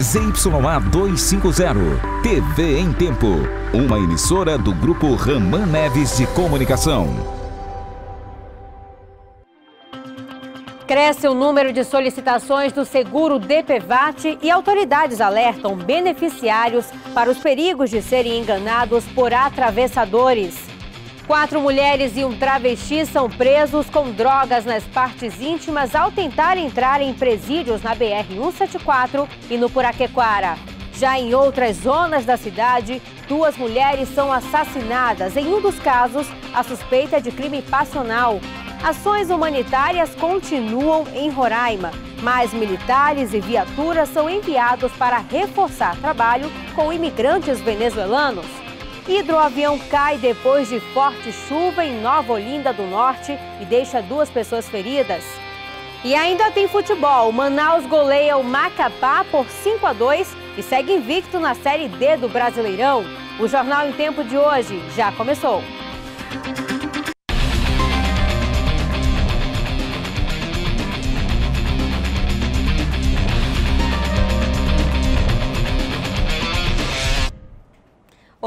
ZYA 250. TV em Tempo. Uma emissora do Grupo Raman Neves de Comunicação. Cresce o número de solicitações do seguro DPVAT e autoridades alertam beneficiários para os perigos de serem enganados por atravessadores. Quatro mulheres e um travesti são presos com drogas nas partes íntimas ao tentar entrar em presídios na BR-174 e no Puraquequara. Já em outras zonas da cidade, duas mulheres são assassinadas. Em um dos casos, a suspeita é de crime passional. Ações humanitárias continuam em Roraima, mas militares e viaturas são enviados para reforçar trabalho com imigrantes venezuelanos. Hidroavião cai depois de forte chuva em Nova Olinda do Norte e deixa duas pessoas feridas. E ainda tem futebol. Manaus goleia o Macapá por 5 a 2 e segue invicto na Série D do Brasileirão. O Jornal em Tempo de hoje já começou.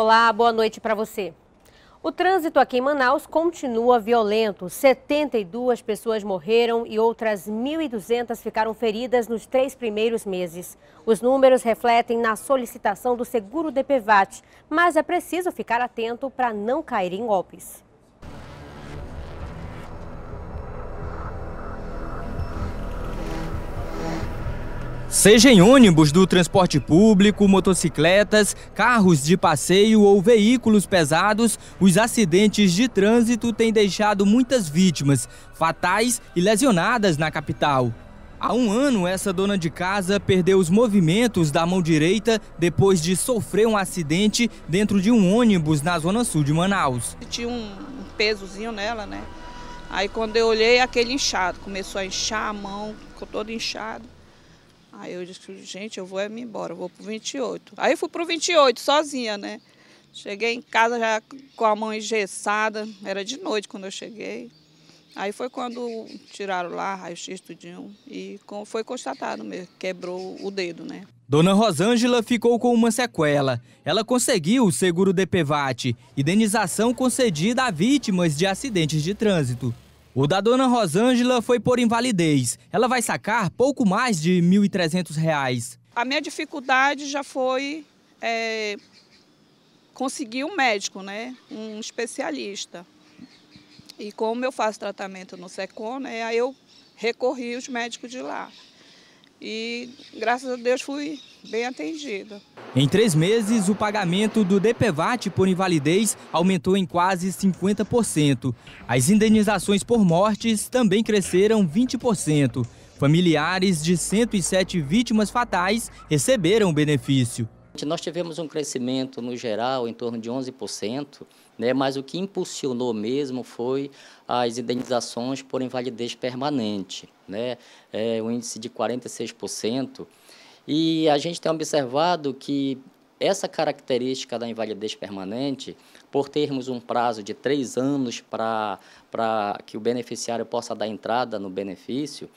Olá, boa noite para você. O trânsito aqui em Manaus continua violento. 72 pessoas morreram e outras 1.200 ficaram feridas nos três primeiros meses. Os números refletem na solicitação do seguro DPVAT, mas é preciso ficar atento para não cair em golpes. Seja em ônibus do transporte público, motocicletas, carros de passeio ou veículos pesados, os acidentes de trânsito têm deixado muitas vítimas, fatais e lesionadas na capital. Há um ano, essa dona de casa perdeu os movimentos da mão direita depois de sofrer um acidente dentro de um ônibus na zona sul de Manaus. Tinha um pesozinho nela, né? Aí quando eu olhei, aquele inchado. Começou a inchar a mão, ficou todo inchado. Aí eu disse, gente, eu vou é me embora, eu vou pro 28. Aí eu fui pro 28 sozinha, né? Cheguei em casa já com a mão engessada, era de noite quando eu cheguei. Aí foi quando tiraram lá, raio-x, tudinho, e foi constatado mesmo, quebrou o dedo, né? Dona Rosângela ficou com uma sequela. Ela conseguiu o seguro DPVAT, indenização concedida a vítimas de acidentes de trânsito. O da dona Rosângela foi por invalidez. Ela vai sacar pouco mais de R$ 1.300. A minha dificuldade já foi é, conseguir um médico, né? um especialista. E como eu faço tratamento no SECOM, né, aí eu recorri os médicos de lá e graças a Deus fui bem atendida. Em três meses, o pagamento do DPVAT por invalidez aumentou em quase 50%. As indenizações por mortes também cresceram 20%. Familiares de 107 vítimas fatais receberam o benefício. Nós tivemos um crescimento no geral em torno de 11%, né, mas o que impulsionou mesmo foi as indenizações por invalidez permanente, né, é, um índice de 46%. E a gente tem observado que essa característica da invalidez permanente, por termos um prazo de três anos para que o beneficiário possa dar entrada no benefício,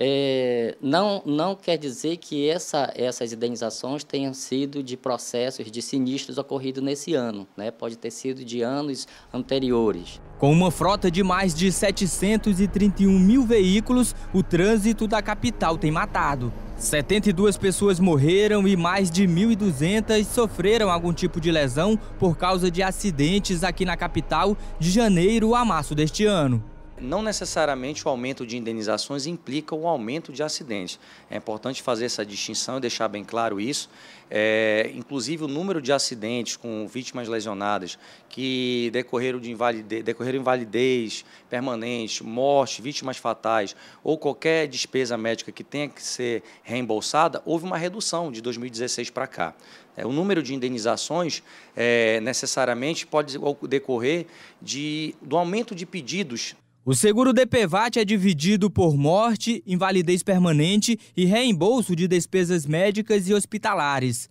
é, não, não quer dizer que essa, essas indenizações tenham sido de processos de sinistros ocorridos nesse ano, né? pode ter sido de anos anteriores. Com uma frota de mais de 731 mil veículos, o trânsito da capital tem matado. 72 pessoas morreram e mais de 1.200 sofreram algum tipo de lesão por causa de acidentes aqui na capital de janeiro a março deste ano não necessariamente o aumento de indenizações implica o aumento de acidentes. É importante fazer essa distinção e deixar bem claro isso. É, inclusive, o número de acidentes com vítimas lesionadas que decorreram de invalidez, decorreram invalidez permanente, morte, vítimas fatais ou qualquer despesa médica que tenha que ser reembolsada, houve uma redução de 2016 para cá. É, o número de indenizações é, necessariamente pode decorrer de, do aumento de pedidos o seguro DPVAT é dividido por morte, invalidez permanente e reembolso de despesas médicas e hospitalares.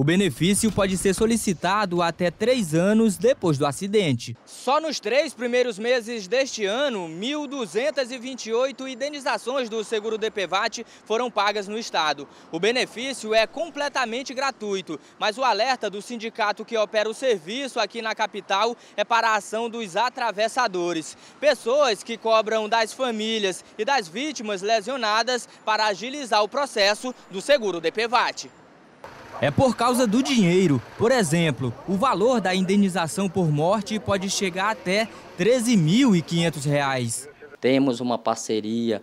O benefício pode ser solicitado até três anos depois do acidente. Só nos três primeiros meses deste ano, 1.228 indenizações do seguro DPVAT foram pagas no Estado. O benefício é completamente gratuito, mas o alerta do sindicato que opera o serviço aqui na capital é para a ação dos atravessadores. Pessoas que cobram das famílias e das vítimas lesionadas para agilizar o processo do seguro DPVAT. É por causa do dinheiro. Por exemplo, o valor da indenização por morte pode chegar até R$ 13.500. Temos uma parceria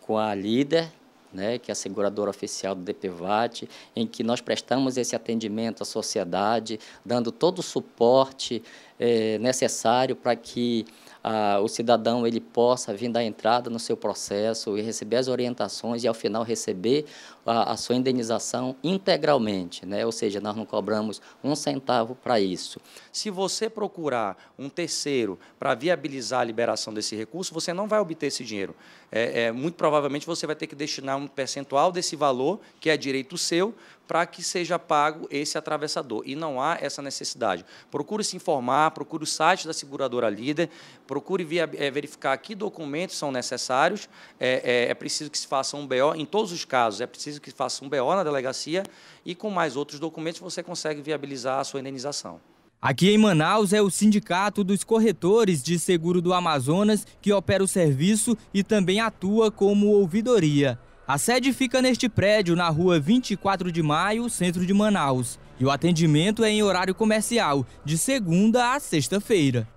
com a Líder, né, que é a seguradora oficial do DPVAT, em que nós prestamos esse atendimento à sociedade, dando todo o suporte eh, necessário para que ah, o cidadão ele possa vir dar entrada no seu processo e receber as orientações e, ao final, receber a, a sua indenização integralmente. Né? Ou seja, nós não cobramos um centavo para isso. Se você procurar um terceiro para viabilizar a liberação desse recurso, você não vai obter esse dinheiro. É, é, muito provavelmente você vai ter que destinar um percentual desse valor, que é direito seu, para que seja pago esse atravessador. E não há essa necessidade. Procure se informar, procure o site da seguradora líder, procure via, é, verificar que documentos são necessários. É, é, é, preciso que se faça um BO, em todos os casos, é preciso que se faça um BO na delegacia e com mais outros documentos você consegue viabilizar a sua indenização. Aqui em Manaus é o Sindicato dos Corretores de Seguro do Amazonas que opera o serviço e também atua como ouvidoria. A sede fica neste prédio, na rua 24 de Maio, centro de Manaus. E o atendimento é em horário comercial, de segunda a sexta-feira.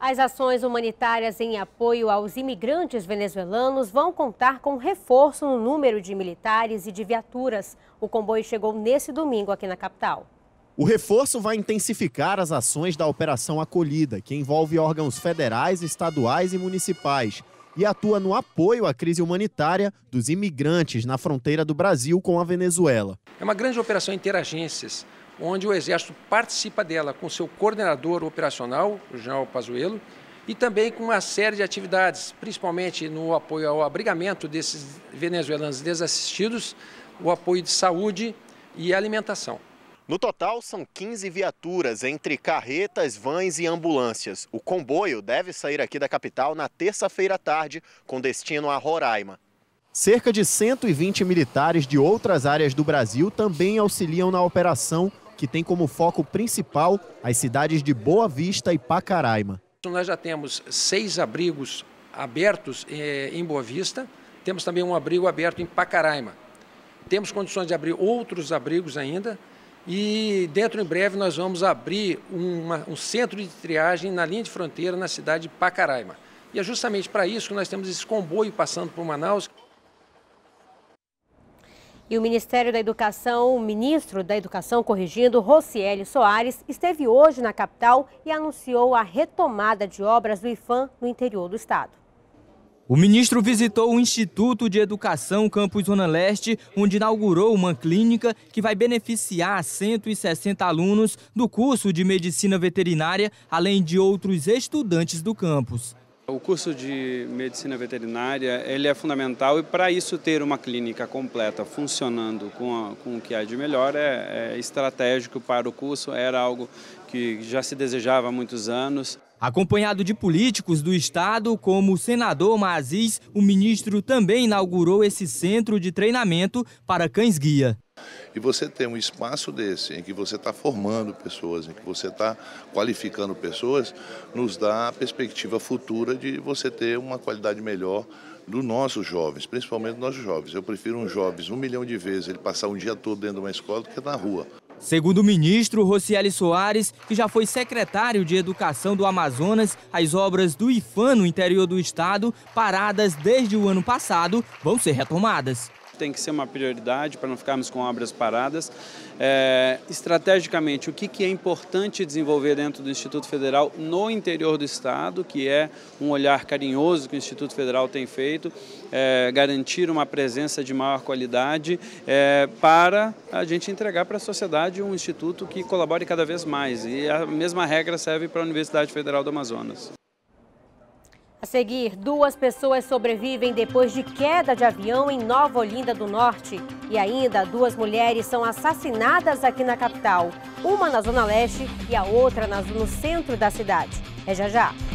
As ações humanitárias em apoio aos imigrantes venezuelanos vão contar com reforço no número de militares e de viaturas. O comboio chegou nesse domingo aqui na capital. O reforço vai intensificar as ações da Operação Acolhida, que envolve órgãos federais, estaduais e municipais e atua no apoio à crise humanitária dos imigrantes na fronteira do Brasil com a Venezuela. É uma grande operação interagências, onde o Exército participa dela com seu coordenador operacional, o general Pazuello, e também com uma série de atividades, principalmente no apoio ao abrigamento desses venezuelanos desassistidos, o apoio de saúde e alimentação. No total, são 15 viaturas, entre carretas, vans e ambulâncias. O comboio deve sair aqui da capital na terça-feira à tarde, com destino a Roraima. Cerca de 120 militares de outras áreas do Brasil também auxiliam na operação, que tem como foco principal as cidades de Boa Vista e Pacaraima. Então, nós já temos seis abrigos abertos eh, em Boa Vista, temos também um abrigo aberto em Pacaraima. Temos condições de abrir outros abrigos ainda, e dentro em breve nós vamos abrir uma, um centro de triagem na linha de fronteira na cidade de Pacaraima. E é justamente para isso que nós temos esse comboio passando por Manaus. E o Ministério da Educação, o ministro da Educação, corrigindo, Rocieli Soares, esteve hoje na capital e anunciou a retomada de obras do IFAM no interior do estado. O ministro visitou o Instituto de Educação Campus Zona Leste, onde inaugurou uma clínica que vai beneficiar 160 alunos do curso de Medicina Veterinária, além de outros estudantes do campus. O curso de Medicina Veterinária ele é fundamental e para isso ter uma clínica completa funcionando com, a, com o que há de melhor é, é estratégico para o curso, era algo que já se desejava há muitos anos. Acompanhado de políticos do estado, como o senador Maziz, o ministro também inaugurou esse centro de treinamento para cães-guia. E você tem um espaço desse, em que você está formando pessoas, em que você está qualificando pessoas, nos dá a perspectiva futura de você ter uma qualidade melhor dos nossos jovens, principalmente dos nossos jovens. Eu prefiro um jovem, um milhão de vezes, ele passar um dia todo dentro de uma escola do que na rua. Segundo o ministro Rocieli Soares, que já foi secretário de Educação do Amazonas, as obras do IFAM no interior do estado, paradas desde o ano passado, vão ser retomadas tem que ser uma prioridade para não ficarmos com obras paradas. É, estrategicamente, o que, que é importante desenvolver dentro do Instituto Federal no interior do Estado, que é um olhar carinhoso que o Instituto Federal tem feito, é, garantir uma presença de maior qualidade é, para a gente entregar para a sociedade um instituto que colabore cada vez mais. E a mesma regra serve para a Universidade Federal do Amazonas. A seguir, duas pessoas sobrevivem depois de queda de avião em Nova Olinda do Norte. E ainda, duas mulheres são assassinadas aqui na capital. Uma na Zona Leste e a outra no centro da cidade. É já já.